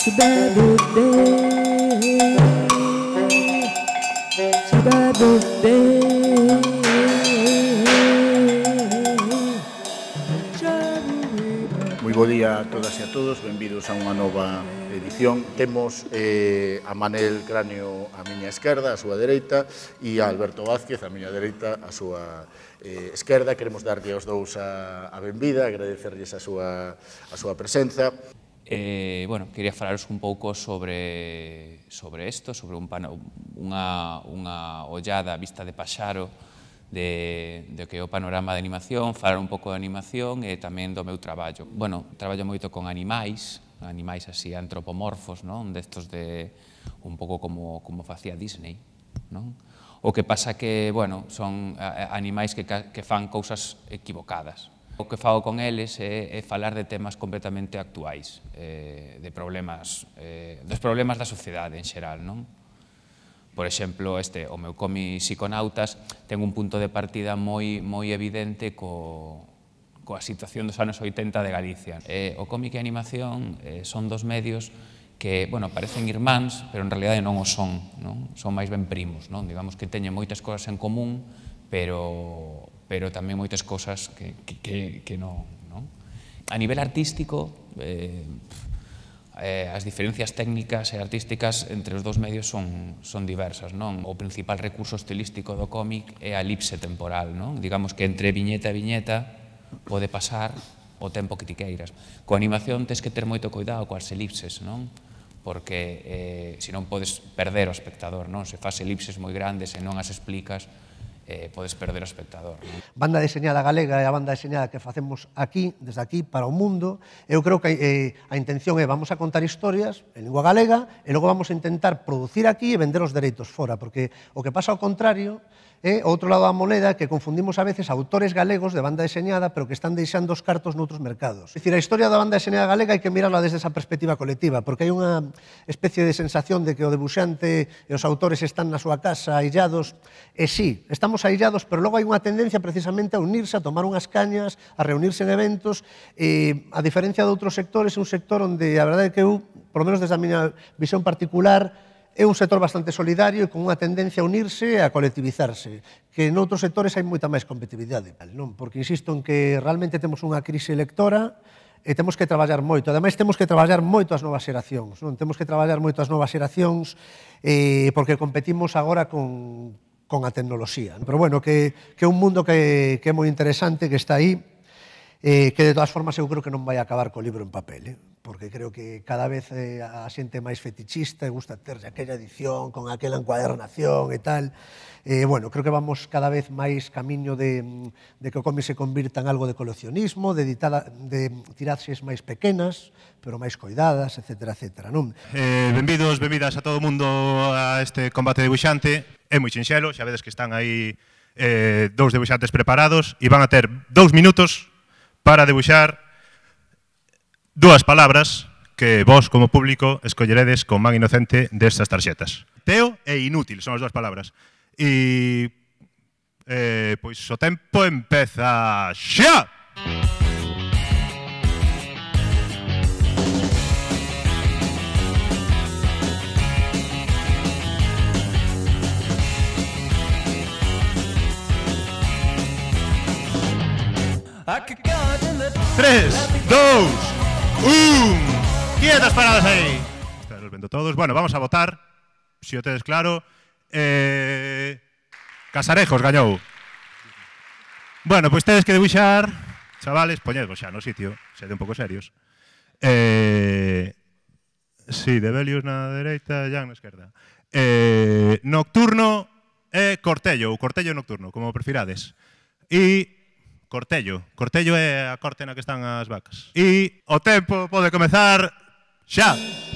Moi bo día a todas e a todos, benvidos a unha nova edición. Temos eh, a Manel Cráneo a miña esquerda, a súa dereita, e a Alberto Vázquez a miña dereita, a súa eh, esquerda. Queremos darlle aos dous a, a benvida, agradecerlles a súa, a súa presenza. Eh, bueno, quería falaros un pouco sobre, sobre isto, sobre un pano, unha, unha ollada vista de paxaro de, de que é o panorama de animación, falar un pouco de animación e tamén do meu traballo. Bueno, traballo moito con animais, animais así antropomorfos, non? Destos de un pouco como, como facía Disney, non? O que pasa que, bueno, son animais que, que fan cousas equivocadas, O que fago con eles é, é falar de temas completamente actuais, eh, de problemas, eh, dos problemas da sociedade en xeral, non? Por exemplo, este, o meu comi Psiconautas ten un punto de partida moi moi evidente co, coa situación dos anos 80 de Galicia. Eh, o cómic e a animación eh, son dos medios que, bueno, parecen irmáns, pero en realidade non o son, non? Son máis ben primos, non? Digamos que teñen moitas cosas en común, pero, pero tamén moitas cousas que, que, que, que non, non. A nivel artístico, eh, eh, as diferencias técnicas e artísticas entre os dous medios son, son diversas. Non? O principal recurso estilístico do cómic é a elipse temporal. Non? Digamos que entre viñeta e viñeta pode pasar o tempo que ti queiras. Co animación tens que ter moito cuidado coas elipses, non? porque eh, se non podes perder o espectador, non? se faz elipses moi grandes e non as explicas, eh, podes perder o espectador. Non? Banda diseñada galega é a banda diseñada que facemos aquí, desde aquí, para o mundo. Eu creo que eh, a intención é vamos a contar historias en lingua galega e logo vamos a intentar producir aquí e vender os dereitos fora, porque o que pasa ao contrario E outro lado da moneda que confundimos a veces autores galegos de banda deseñada pero que están deixando os cartos noutros mercados. É dicir, a historia da banda deseñada galega hai que mirarla desde esa perspectiva colectiva, porque hai unha especie de sensación de que o debuxante e os autores están na súa casa aillados. E sí, estamos aillados, pero logo hai unha tendencia precisamente a unirse, a tomar unhas cañas, a reunirse en eventos. E, a diferencia de outros sectores, é un sector onde a verdade é que eu, por lo menos desde a miña visión particular, é un sector bastante solidario e con unha tendencia a unirse e a colectivizarse, que en outros sectores hai moita máis competitividade, non? Porque insisto en que realmente temos unha crise electora e temos que traballar moito. Ademais, temos que traballar moito as novas xeracións, non? Temos que traballar moito as novas xeracións eh, porque competimos agora con, con a tecnoloxía. Pero bueno, que, que é un mundo que, que é moi interesante, que está aí, eh, que de todas formas eu creo que non vai acabar co libro en papel. Eh? porque creo que cada vez eh, a xente máis fetichista e gusta terse aquella edición con aquela encuadernación e tal. Eh, bueno, creo que vamos cada vez máis camiño de, de que o cómic se convirta en algo de coleccionismo, de, editada, de tiraxes máis pequenas, pero máis coidadas, etc. etc non? Eh, benvidos, benvidas a todo o mundo a este combate debuxante. É moi xinxelo, xa vedes que están aí eh, dous debuxantes preparados e van a ter dous minutos para debuxar dúas palabras que vos como público escolleredes con man inocente destas tarxetas. Teo e inútil son as dúas palabras. E eh, pois o tempo empeza xa! Tres, dous, ¡Um! ¡Quietas paradas aí! Los vendo todos. Bueno, vamos a votar. Si o tedes claro. Eh... Casarejos gañou. Bueno, pois tedes que debuxar, chavales, poñedvos xa no sitio, sede un pouco serios. Eh... Sí, de Belius na dereita, ya na esquerda. Eh... Nocturno e eh, Cortello, ou Cortello nocturno, como prefirades. E Cortello. Cortello é a corte na que están as vacas. E o tempo pode comezar xa. Xa.